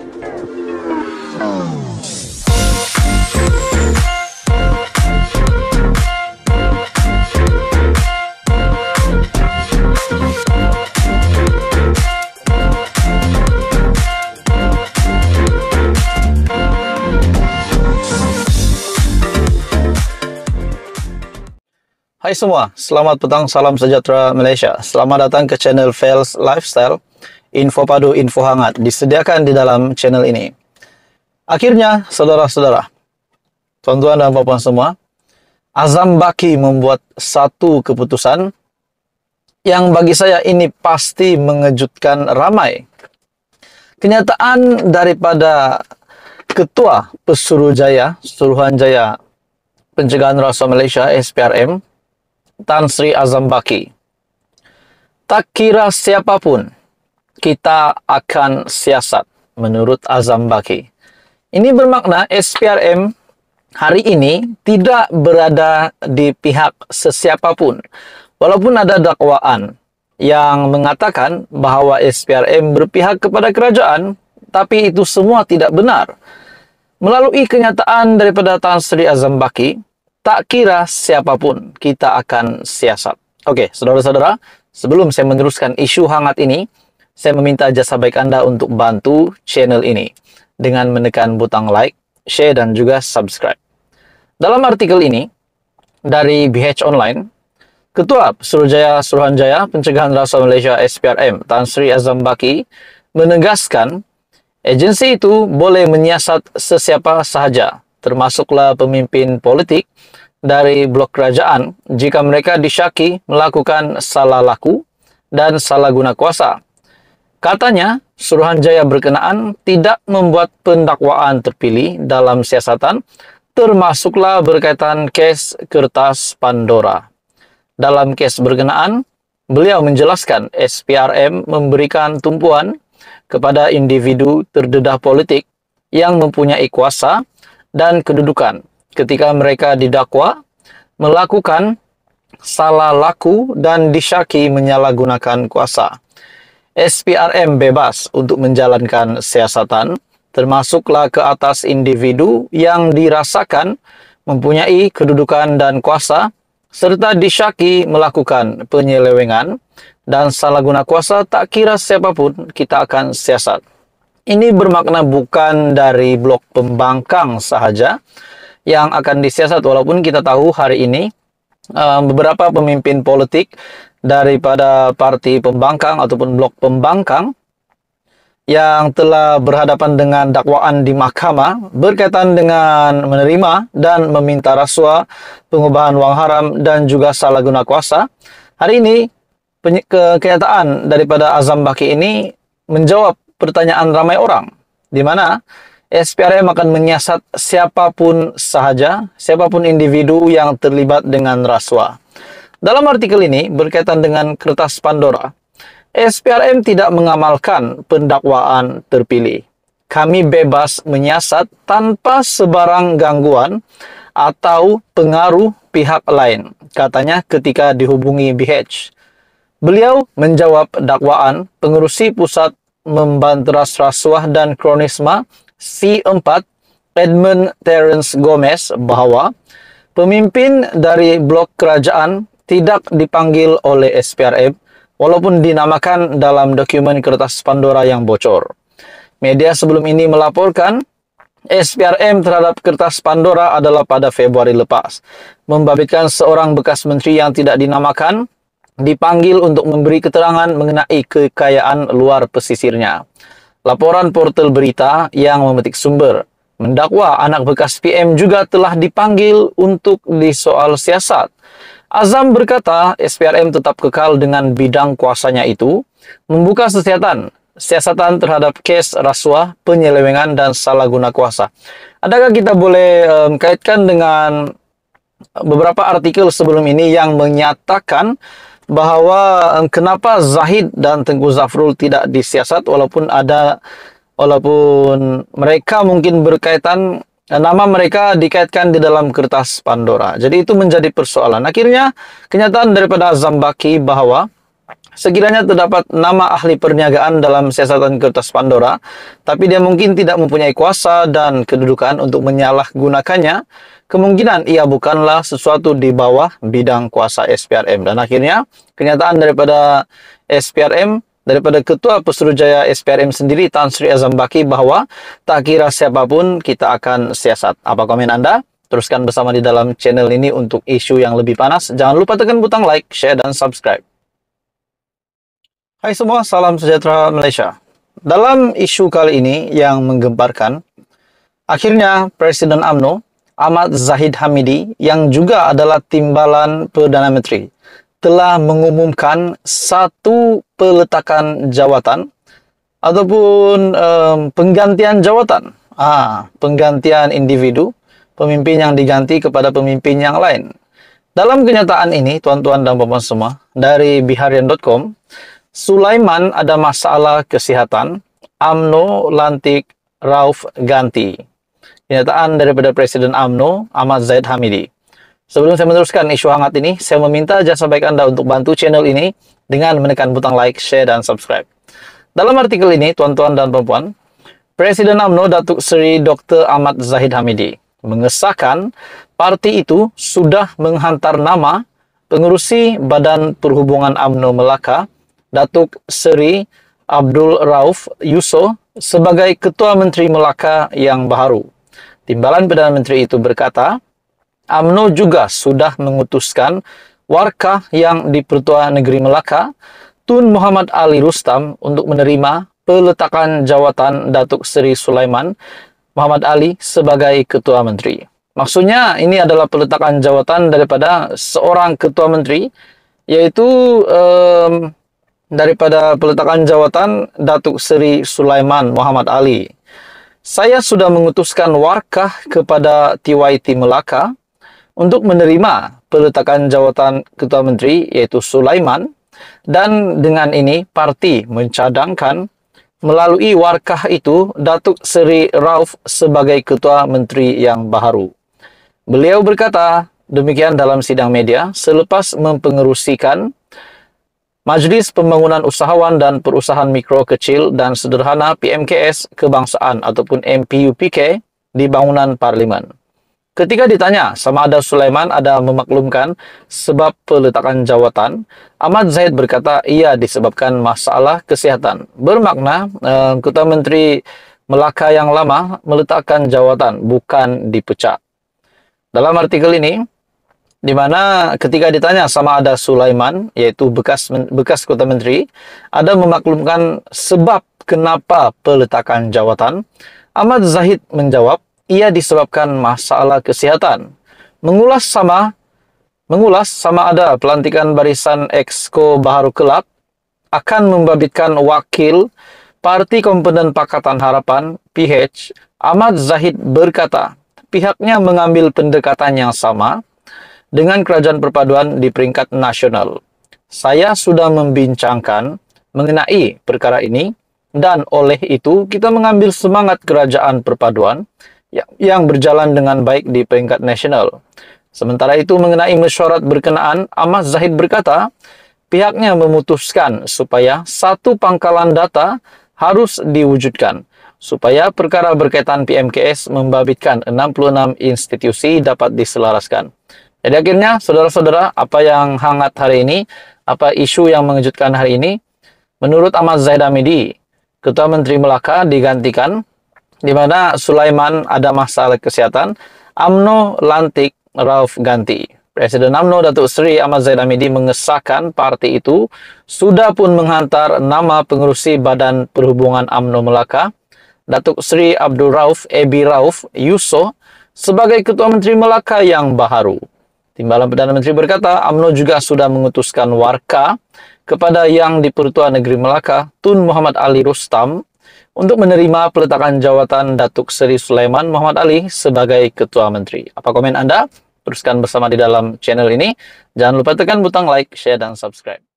Hai semua, selamat petang, salam sejahtera Malaysia. Selamat datang ke channel Fails Lifestyle info padu, info hangat disediakan di dalam channel ini. Akhirnya, saudara-saudara, tuan-tuan dan puan-puan semua, Azam Baki membuat satu keputusan yang bagi saya ini pasti mengejutkan ramai. Kenyataan daripada Ketua Pesuruhjaya, Suruhanjaya Pencegahan Rasuah Malaysia, SPRM, Tan Sri Azam Baki. Tak kira siapapun kita akan siasat menurut Azam Baki. Ini bermakna SPRM hari ini tidak berada di pihak sesiapapun. Walaupun ada dakwaan yang mengatakan bahwa SPRM berpihak kepada kerajaan, tapi itu semua tidak benar. Melalui kenyataan daripada Tan Sri Azam Baki, tak kira siapapun kita akan siasat. Oke, saudara-saudara, sebelum saya meneruskan isu hangat ini, saya meminta jasa baik Anda untuk bantu channel ini dengan menekan butang like, share, dan juga subscribe. Dalam artikel ini, dari BH Online, Ketua Surujaya Suruhanjaya Pencegahan Rasuah Malaysia SPRM Tan Sri Azam Baki menegaskan agensi itu boleh menyiasat sesiapa sahaja, termasuklah pemimpin politik dari blok kerajaan jika mereka disyaki melakukan salah laku dan salah guna kuasa Katanya, Suruhanjaya berkenaan tidak membuat pendakwaan terpilih dalam siasatan, termasuklah berkaitan kes kertas Pandora. Dalam kes berkenaan, beliau menjelaskan SPRM memberikan tumpuan kepada individu terdedah politik yang mempunyai kuasa dan kedudukan ketika mereka didakwa, melakukan salah laku dan disyaki menyalahgunakan kuasa SPRM bebas untuk menjalankan siasatan, termasuklah ke atas individu yang dirasakan mempunyai kedudukan dan kuasa, serta disyaki melakukan penyelewengan dan salah guna kuasa tak kira siapapun kita akan siasat. Ini bermakna bukan dari blok pembangkang sahaja yang akan disiasat walaupun kita tahu hari ini Eh, beberapa pemimpin politik daripada parti pembangkang ataupun blok pembangkang yang telah berhadapan dengan dakwaan di mahkamah berkaitan dengan menerima dan meminta rasuah, pengubahan wang haram dan juga salah guna kuasa. Hari ini kenyataan daripada Azam Baki ini menjawab pertanyaan ramai orang di mana SPRM akan menyiasat siapapun sahaja, siapapun individu yang terlibat dengan rasuah. Dalam artikel ini berkaitan dengan kertas Pandora, SPRM tidak mengamalkan pendakwaan terpilih. Kami bebas menyiasat tanpa sebarang gangguan atau pengaruh pihak lain, katanya ketika dihubungi BH. Beliau menjawab dakwaan pengurusi pusat membanteras rasuah dan kronisme C4 Edmund Terence Gomez bahwa pemimpin dari blok kerajaan tidak dipanggil oleh SPRM walaupun dinamakan dalam dokumen kertas Pandora yang bocor. Media sebelum ini melaporkan SPRM terhadap kertas Pandora adalah pada Februari lepas, membabitkan seorang bekas menteri yang tidak dinamakan dipanggil untuk memberi keterangan mengenai kekayaan luar pesisirnya. Laporan portal berita yang memetik sumber mendakwa anak bekas PM juga telah dipanggil untuk disoal siasat. Azam berkata SPRM tetap kekal dengan bidang kuasanya itu, membuka sesiatan, siasatan terhadap kes rasuah, penyelewengan, dan salah guna kuasa. Adakah kita boleh um, kaitkan dengan beberapa artikel sebelum ini yang menyatakan bahwa eh, kenapa Zahid dan Tengku Zafrul tidak disiasat walaupun ada walaupun mereka mungkin berkaitan eh, nama mereka dikaitkan di dalam kertas Pandora. Jadi itu menjadi persoalan. Akhirnya kenyataan daripada Zambaki bahwa Sekiranya terdapat nama ahli perniagaan dalam siasatan kertas Pandora, tapi dia mungkin tidak mempunyai kuasa dan kedudukan untuk menyalahgunakannya, kemungkinan ia bukanlah sesuatu di bawah bidang kuasa SPRM. Dan akhirnya kenyataan daripada SPRM, daripada Ketua Pesuruhjaya SPRM sendiri Tan Sri Azam Baki bahwa tak kira siapapun kita akan siasat. Apa komen Anda? Teruskan bersama di dalam channel ini untuk isu yang lebih panas. Jangan lupa tekan butang like, share, dan subscribe. Hai semua, salam sejahtera Malaysia. Dalam isu kali ini yang menggemparkan, akhirnya Presiden AMNO Ahmad Zahid Hamidi yang juga adalah timbalan Perdana Menteri telah mengumumkan satu peletakan jawatan ataupun um, penggantian jawatan. Ah, penggantian individu, pemimpin yang diganti kepada pemimpin yang lain. Dalam kenyataan ini, tuan-tuan dan puan semua, dari biharian.com, Sulaiman ada masalah kesehatan, AMNO lantik Rauf ganti. Pernyataan daripada Presiden AMNO, Ahmad Zaid Hamidi. Sebelum saya meneruskan isu hangat ini, saya meminta jasa baik Anda untuk bantu channel ini dengan menekan butang like, share, dan subscribe. Dalam artikel ini, tuan-tuan dan perempuan, Presiden AMNO Datuk Seri Dr. Ahmad Zahid Hamidi mengesahkan parti itu sudah menghantar nama pengurusi Badan Perhubungan AMNO Melaka, Datuk Seri Abdul Rauf Yusof sebagai Ketua Menteri Melaka yang baru. Timbalan Perdana Menteri itu berkata, AMNO juga sudah mengutuskan warkah yang di Pertua Negeri Melaka, Tun Muhammad Ali Rustam untuk menerima peletakan jawatan Datuk Seri Sulaiman Muhammad Ali sebagai Ketua Menteri. Maksudnya ini adalah peletakan jawatan daripada seorang Ketua Menteri, yaitu um, daripada peletakan jawatan Datuk Seri Sulaiman Muhammad Ali saya sudah mengutuskan warkah kepada TYT Melaka untuk menerima peletakan jawatan Ketua Menteri iaitu Sulaiman dan dengan ini parti mencadangkan melalui warkah itu Datuk Seri Rauf sebagai Ketua Menteri yang baru. Beliau berkata demikian dalam sidang media selepas mempengerusikan Majlis Pembangunan Usahawan dan Perusahaan Mikro Kecil dan Sederhana PMKS Kebangsaan ataupun MPUPK di bangunan Parlimen. Ketika ditanya sama ada Sulaiman ada memaklumkan sebab peletakan jawatan, Ahmad Zaid berkata ia disebabkan masalah kesihatan. Bermakna eh, Menteri Melaka yang lama meletakkan jawatan bukan dipecat. Dalam artikel ini, di mana ketika ditanya sama ada Sulaiman yaitu bekas bekas kota menteri ada memaklumkan sebab kenapa peletakan jawatan Ahmad Zahid menjawab ia disebabkan masalah kesehatan mengulas sama mengulas sama ada pelantikan barisan exco Baharu Kelab akan membabitkan wakil Parti komponen Pakatan Harapan PH Ahmad Zahid berkata pihaknya mengambil pendekatan yang sama dengan kerajaan perpaduan di peringkat nasional. Saya sudah membincangkan mengenai perkara ini dan oleh itu kita mengambil semangat kerajaan perpaduan ya, yang berjalan dengan baik di peringkat nasional. Sementara itu mengenai mesyuarat berkenaan, Ahmad Zahid berkata, pihaknya memutuskan supaya satu pangkalan data harus diwujudkan supaya perkara berkaitan PMKS membabitkan 66 institusi dapat diselaraskan. Jadi akhirnya saudara-saudara, apa yang hangat hari ini, apa isu yang mengejutkan hari ini, menurut Ahmad Zahid Amidi, Ketua Menteri Melaka digantikan, di mana Sulaiman ada masalah kesehatan, AMNO lantik Ralph ganti. Presiden AMNO Datuk Seri Ahmad Zahid Amidi mengesahkan parti itu sudah pun menghantar nama pengurusi Badan Perhubungan AMNO Melaka, Datuk Seri Abdul Rauf Ebi Rauf Yuso sebagai Ketua Menteri Melaka yang baharu. Timbalan Perdana Menteri berkata, AMNO juga sudah mengutuskan warga kepada yang di-Pertua Negeri Melaka, Tun Muhammad Ali Rustam, untuk menerima peletakan jawatan Datuk Seri Sulaiman Muhammad Ali sebagai Ketua Menteri. Apa komen Anda? Teruskan bersama di dalam channel ini. Jangan lupa tekan butang like, share, dan subscribe.